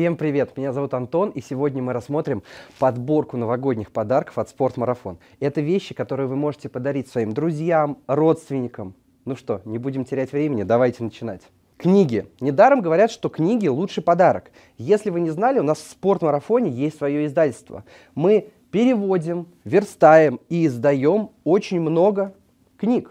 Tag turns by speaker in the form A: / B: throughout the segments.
A: Всем привет! Меня зовут Антон, и сегодня мы рассмотрим подборку новогодних подарков от Спортмарафон. Это вещи, которые вы можете подарить своим друзьям, родственникам. Ну что, не будем терять времени, давайте начинать. Книги. Недаром говорят, что книги – лучший подарок. Если вы не знали, у нас в Спортмарафоне есть свое издательство. Мы переводим, верстаем и издаем очень много книг.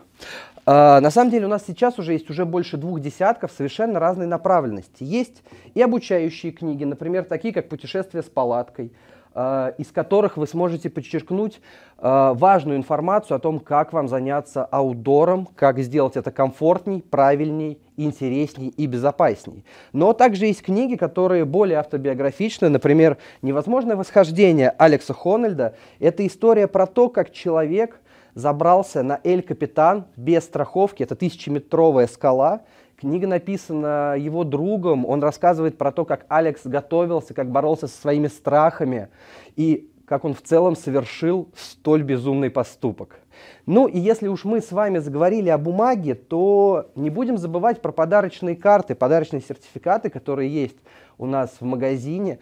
A: А, на самом деле у нас сейчас уже есть уже больше двух десятков совершенно разной направленности. Есть и обучающие книги, например, такие как «Путешествие с палаткой», а, из которых вы сможете подчеркнуть а, важную информацию о том, как вам заняться аудором, как сделать это комфортней, правильней, интересней и безопасней. Но также есть книги, которые более автобиографичны. Например, «Невозможное восхождение» Алекса Хональда – это история про то, как человек – забрался на Эль Капитан без страховки, это тысячеметровая скала. Книга написана его другом, он рассказывает про то, как Алекс готовился, как боролся со своими страхами и как он в целом совершил столь безумный поступок. Ну и если уж мы с вами заговорили о бумаге, то не будем забывать про подарочные карты, подарочные сертификаты, которые есть у нас в магазине.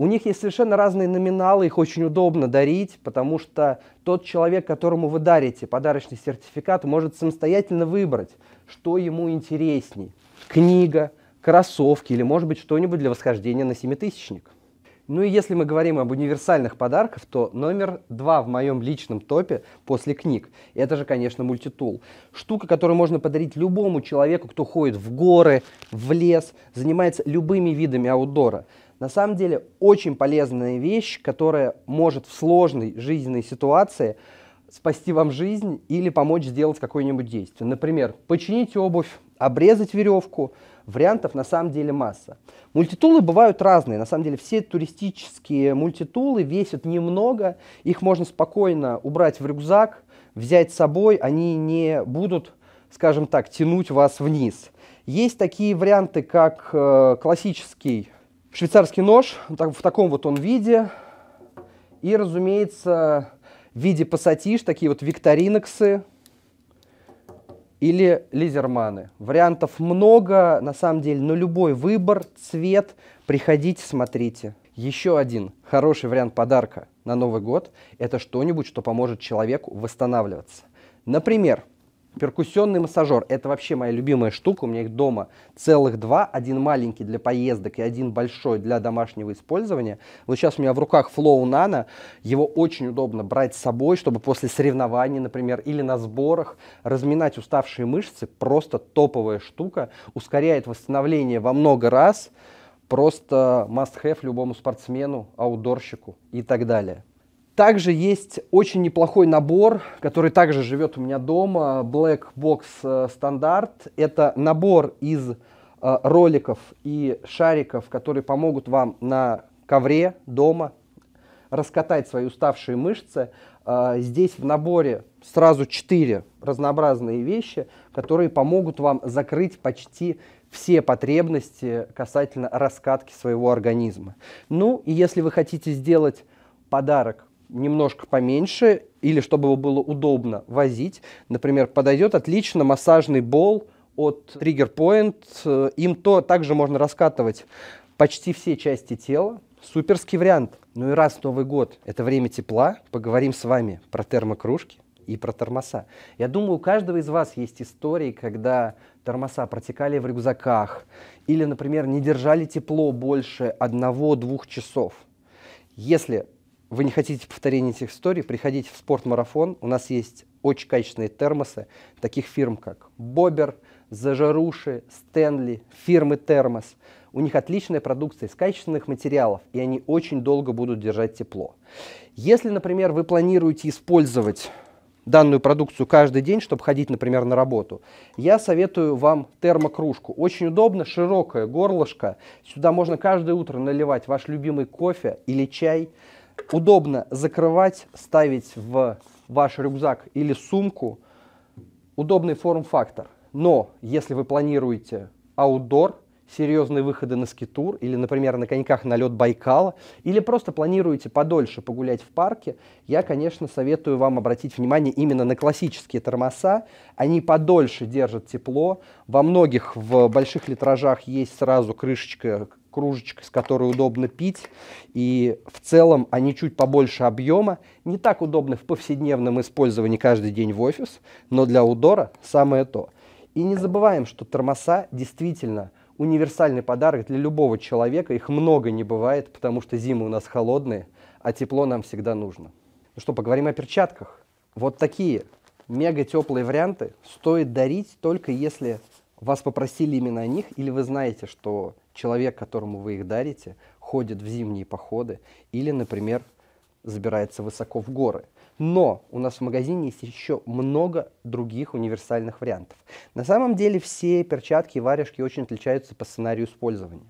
A: У них есть совершенно разные номиналы, их очень удобно дарить, потому что тот человек, которому вы дарите подарочный сертификат, может самостоятельно выбрать, что ему интересней. Книга, кроссовки или, может быть, что-нибудь для восхождения на семитысячник. Ну и если мы говорим об универсальных подарках, то номер два в моем личном топе после книг. Это же, конечно, мультитул. Штука, которую можно подарить любому человеку, кто ходит в горы, в лес, занимается любыми видами аутдора. На самом деле очень полезная вещь, которая может в сложной жизненной ситуации спасти вам жизнь или помочь сделать какое-нибудь действие. Например, починить обувь, обрезать веревку. Вариантов на самом деле масса. Мультитулы бывают разные. На самом деле все туристические мультитулы весят немного. Их можно спокойно убрать в рюкзак, взять с собой. Они не будут, скажем так, тянуть вас вниз. Есть такие варианты, как э, классический Швейцарский нож в таком вот он виде. И, разумеется, в виде пассатиш, такие вот викториноксы или лизерманы. Вариантов много, на самом деле, но любой выбор, цвет, приходите, смотрите. Еще один хороший вариант подарка на Новый год – это что-нибудь, что поможет человеку восстанавливаться. Например, Перкуссионный массажер – это вообще моя любимая штука, у меня их дома целых два. Один маленький для поездок и один большой для домашнего использования. Вот сейчас у меня в руках Flow Nano, его очень удобно брать с собой, чтобы после соревнований, например, или на сборах разминать уставшие мышцы. Просто топовая штука, ускоряет восстановление во много раз. Просто must-have любому спортсмену, аудорщику и так далее. Также есть очень неплохой набор, который также живет у меня дома, Black Box э, Standard – Это набор из э, роликов и шариков, которые помогут вам на ковре дома раскатать свои уставшие мышцы. Э, здесь в наборе сразу 4 разнообразные вещи, которые помогут вам закрыть почти все потребности касательно раскатки своего организма. Ну и если вы хотите сделать подарок немножко поменьше или чтобы его было удобно возить. Например, подойдет отлично массажный бол от Trigger Point. Э, им то также можно раскатывать почти все части тела. Суперский вариант. Ну и раз Новый год, это время тепла, поговорим с вами про термокружки и про тормоза. Я думаю, у каждого из вас есть истории, когда тормоза протекали в рюкзаках или, например, не держали тепло больше одного-двух часов. Если вы не хотите повторения этих историй, приходите в спортмарафон. У нас есть очень качественные термосы таких фирм, как Бобер, Зажаруши, Стэнли, фирмы Термос. У них отличная продукция из качественных материалов, и они очень долго будут держать тепло. Если, например, вы планируете использовать данную продукцию каждый день, чтобы ходить, например, на работу, я советую вам термокружку. Очень удобно, широкое горлышко. Сюда можно каждое утро наливать ваш любимый кофе или чай – удобно закрывать, ставить в ваш рюкзак или сумку. Удобный форм-фактор. Но если вы планируете аутдор, серьезные выходы на скитур или, например, на коньках на лед Байкала, или просто планируете подольше погулять в парке, я, конечно, советую вам обратить внимание именно на классические тормоза. Они подольше держат тепло. Во многих в больших литражах есть сразу крышечка кружечек, с которой удобно пить, и в целом они чуть побольше объема, не так удобны в повседневном использовании каждый день в офис, но для удора самое то. И не забываем, что тормоза действительно универсальный подарок для любого человека, их много не бывает, потому что зимы у нас холодные, а тепло нам всегда нужно. Ну что, поговорим о перчатках. Вот такие мега теплые варианты стоит дарить только если вас попросили именно о них, или вы знаете, что человек, которому вы их дарите, ходит в зимние походы, или, например, забирается высоко в горы. Но у нас в магазине есть еще много других универсальных вариантов. На самом деле все перчатки и варежки очень отличаются по сценарию использования.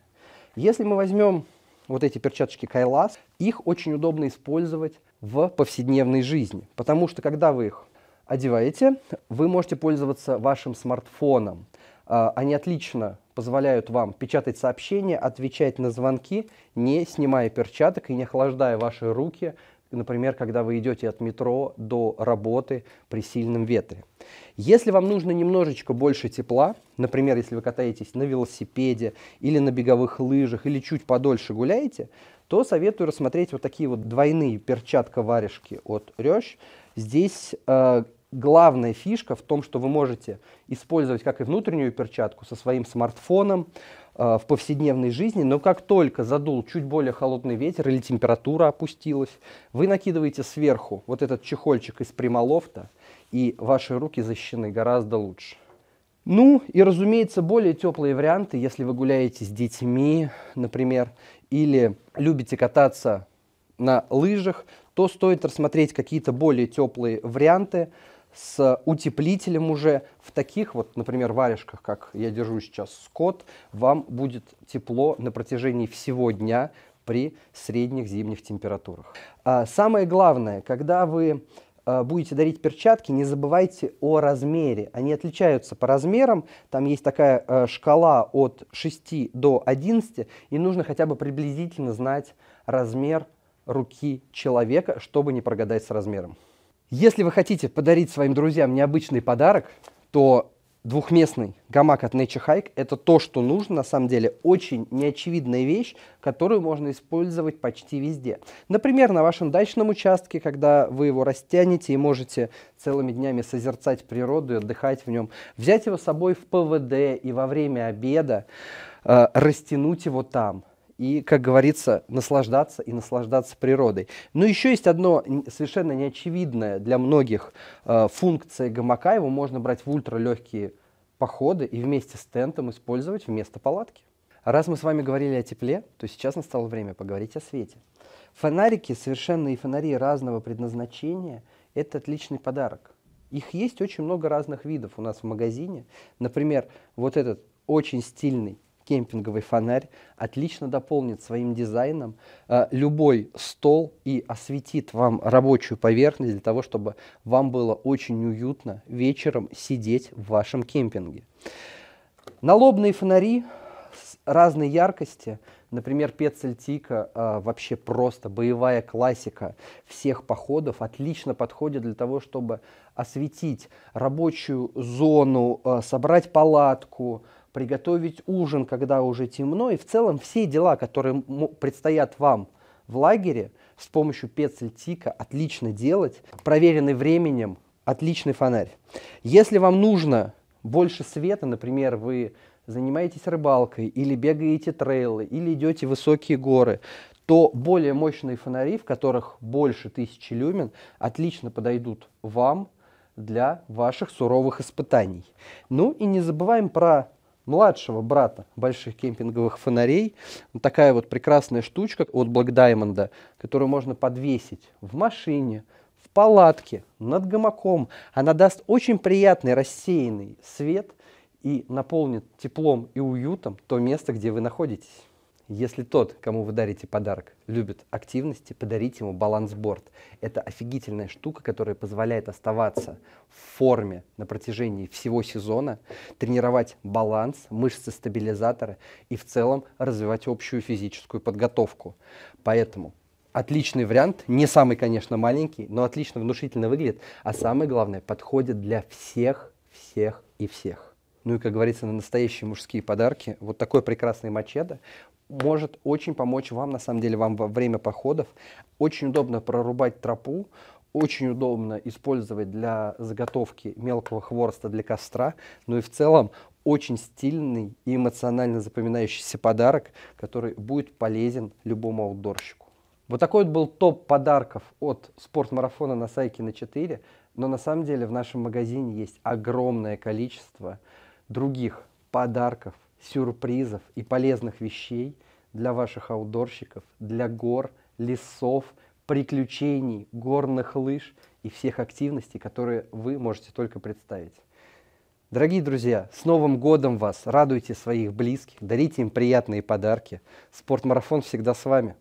A: Если мы возьмем вот эти перчаточки Кайлас, их очень удобно использовать в повседневной жизни, потому что когда вы их одеваете, вы можете пользоваться вашим смартфоном – а, они отлично позволяют вам печатать сообщения, отвечать на звонки, не снимая перчаток и не охлаждая ваши руки, например, когда вы идете от метро до работы при сильном ветре. Если вам нужно немножечко больше тепла, например, если вы катаетесь на велосипеде или на беговых лыжах, или чуть подольше гуляете, то советую рассмотреть вот такие вот двойные перчатка-варежки от Рёш. Здесь э, главная фишка в том, что вы можете использовать как и внутреннюю перчатку со своим смартфоном э, в повседневной жизни, но как только задул чуть более холодный ветер или температура опустилась, вы накидываете сверху вот этот чехольчик из прямолофта, и ваши руки защищены гораздо лучше. Ну и, разумеется, более теплые варианты, если вы гуляете с детьми, например, или любите кататься на лыжах, то стоит рассмотреть какие-то более теплые варианты с утеплителем уже в таких вот, например, варежках, как я держу сейчас скот, вам будет тепло на протяжении всего дня при средних зимних температурах. А самое главное, когда вы а, будете дарить перчатки, не забывайте о размере. Они отличаются по размерам. Там есть такая а, шкала от 6 до 11, и нужно хотя бы приблизительно знать размер руки человека, чтобы не прогадать с размером. Если вы хотите подарить своим друзьям необычный подарок, то двухместный гамак от Nature Hike – это то, что нужно, на самом деле, очень неочевидная вещь, которую можно использовать почти везде. Например, на вашем дачном участке, когда вы его растянете и можете целыми днями созерцать природу и отдыхать в нем, взять его с собой в ПВД и во время обеда э, растянуть его там – и, как говорится, наслаждаться и наслаждаться природой. Но еще есть одно совершенно неочевидное для многих э, функция гамака. Его можно брать в ультралегкие походы и вместе с тентом использовать вместо палатки. Раз мы с вами говорили о тепле, то сейчас настало время поговорить о свете. Фонарики, совершенно и фонари разного предназначения, это отличный подарок. Их есть очень много разных видов у нас в магазине. Например, вот этот очень стильный кемпинговый фонарь отлично дополнит своим дизайном э, любой стол и осветит вам рабочую поверхность для того, чтобы вам было очень уютно вечером сидеть в вашем кемпинге. Налобные фонари разной яркости, например, Пецельтика, э, вообще просто боевая классика всех походов, отлично подходит для того, чтобы осветить рабочую зону, э, собрать палатку, приготовить ужин, когда уже темно, и в целом все дела, которые предстоят вам в лагере, с помощью петцельтика отлично делать, проверенный временем, отличный фонарь. Если вам нужно больше света, например, вы занимаетесь рыбалкой или бегаете трейлы, или идете высокие горы, то более мощные фонари, в которых больше тысячи люмен, отлично подойдут вам для ваших суровых испытаний. Ну и не забываем про младшего брата больших кемпинговых фонарей. Вот такая вот прекрасная штучка от Black Diamond, которую можно подвесить в машине, в палатке, над гамаком. Она даст очень приятный рассеянный свет и наполнит теплом и уютом то место, где вы находитесь. Если тот, кому вы дарите подарок, любит активности, подарите ему балансборд. Это офигительная штука, которая позволяет оставаться в форме на протяжении всего сезона, тренировать баланс, мышцы стабилизатора и в целом развивать общую физическую подготовку. Поэтому отличный вариант, не самый, конечно, маленький, но отлично внушительно выглядит, а самое главное, подходит для всех, всех и всех ну и, как говорится, на настоящие мужские подарки, вот такой прекрасный мачете может очень помочь вам, на самом деле, вам во время походов. Очень удобно прорубать тропу, очень удобно использовать для заготовки мелкого хвороста для костра, ну и в целом очень стильный и эмоционально запоминающийся подарок, который будет полезен любому аутдорщику. Вот такой вот был топ подарков от спортмарафона на на 4, но на самом деле в нашем магазине есть огромное количество других подарков, сюрпризов и полезных вещей для ваших аудорщиков, для гор, лесов, приключений, горных лыж и всех активностей, которые вы можете только представить. Дорогие друзья, с Новым годом вас! Радуйте своих близких, дарите им приятные подарки. Спортмарафон всегда с вами.